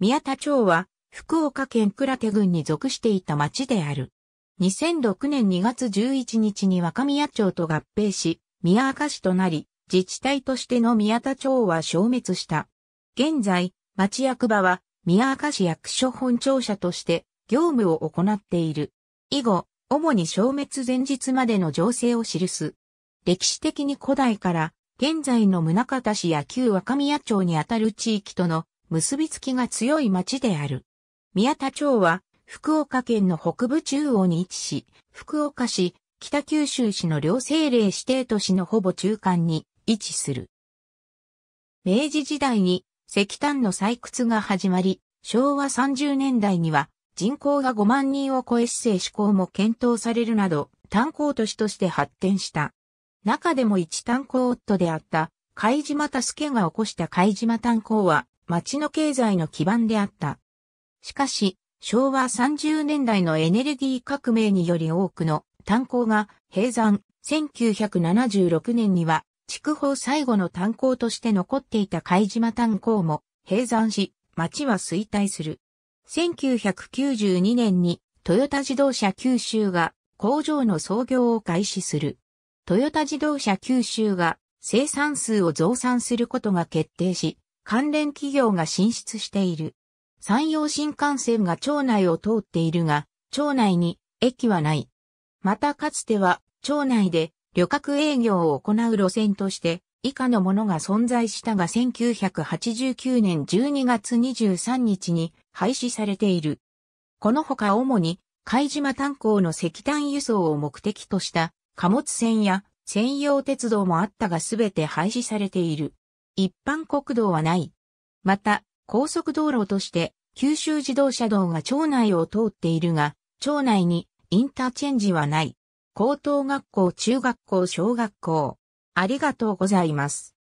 宮田町は福岡県倉手郡に属していた町である。2006年2月11日に若宮町と合併し、宮明市となり、自治体としての宮田町は消滅した。現在、町役場は宮明市役所本庁舎として業務を行っている。以後、主に消滅前日までの情勢を記す。歴史的に古代から現在の宗方市や旧若宮町にあたる地域との結びつきが強い町である。宮田町は、福岡県の北部中央に位置し、福岡市、北九州市の両政令指定都市のほぼ中間に位置する。明治時代に石炭の採掘が始まり、昭和30年代には人口が5万人を超え市政施行も検討されるなど、炭鉱都市として発展した。中でも一炭鉱夫であった、貝島助が起こした貝島炭鉱は、町の経済の基盤であった。しかし、昭和30年代のエネルギー革命により多くの炭鉱が閉山、1976年には、筑豊最後の炭鉱として残っていた貝島炭鉱も閉山し、町は衰退する。1992年にトヨタ自動車九州が工場の創業を開始する。トヨタ自動車九州が生産数を増産することが決定し、関連企業が進出している。山陽新幹線が町内を通っているが、町内に駅はない。またかつては町内で旅客営業を行う路線として以下のものが存在したが1989年12月23日に廃止されている。このほか主に海島炭鉱の石炭輸送を目的とした貨物船や専用鉄道もあったがすべて廃止されている。一般国道はない。また、高速道路として、九州自動車道が町内を通っているが、町内にインターチェンジはない。高等学校、中学校、小学校。ありがとうございます。